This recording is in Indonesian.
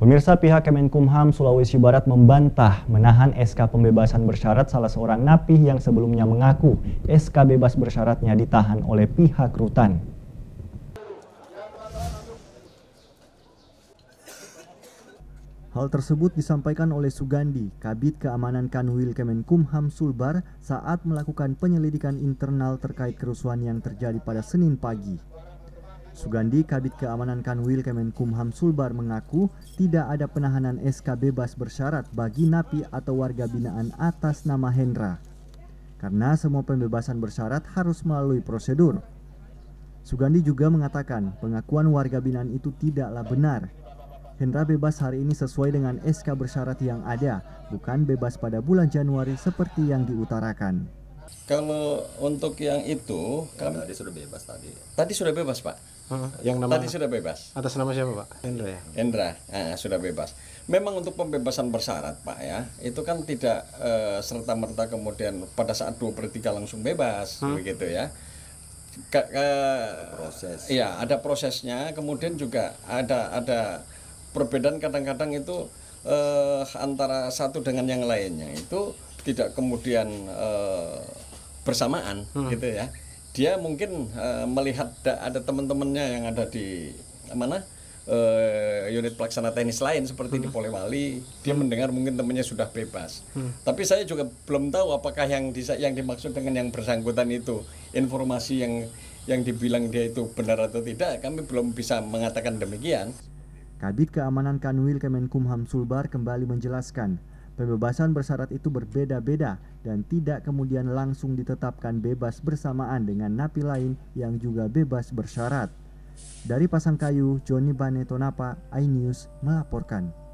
Pemirsa pihak Kemenkumham Sulawesi Barat membantah menahan SK pembebasan bersyarat salah seorang napi yang sebelumnya mengaku SK bebas bersyaratnya ditahan oleh pihak rutan. Hal tersebut disampaikan oleh Sugandi, Kabit Keamanan Kanwil Kemenkumham Sulbar saat melakukan penyelidikan internal terkait kerusuhan yang terjadi pada Senin pagi. Sugandi Kabit Keamanan Kanwil Kemenkumham Sulbar mengaku tidak ada penahanan SK bebas bersyarat bagi napi atau warga binaan atas nama Hendra. Karena semua pembebasan bersyarat harus melalui prosedur. Sugandi juga mengatakan pengakuan warga binaan itu tidaklah benar. Hendra bebas hari ini sesuai dengan SK bersyarat yang ada, bukan bebas pada bulan Januari seperti yang diutarakan. Kalau untuk yang itu, ya, kami, tadi sudah bebas tadi. Tadi sudah bebas pak. Hmm, yang nama tadi sudah bebas. Atas nama siapa pak? Endra ya. Endra, nah, sudah bebas. Memang untuk pembebasan bersyarat pak ya, itu kan tidak eh, serta merta kemudian pada saat dua per tiga langsung bebas, hmm. begitu ya. Ke, ke, proses. Iya, ada prosesnya. Kemudian juga ada ada perbedaan kadang-kadang itu eh, antara satu dengan yang lainnya itu tidak kemudian e, bersamaan hmm. gitu ya dia mungkin e, melihat da, ada teman-temannya yang ada di mana e, unit pelaksana teknis lain seperti hmm. di Polewali dia hmm. mendengar mungkin temannya sudah bebas hmm. tapi saya juga belum tahu apakah yang di, yang dimaksud dengan yang bersangkutan itu informasi yang yang dibilang dia itu benar atau tidak kami belum bisa mengatakan demikian Kabit Keamanan Kanwil Kemenkumham Sulbar kembali menjelaskan Pembebasan bersyarat itu berbeda-beda dan tidak kemudian langsung ditetapkan bebas bersamaan dengan napi lain yang juga bebas bersyarat. Dari Pasangkayu, Joni Bane Tonapa, iNews melaporkan.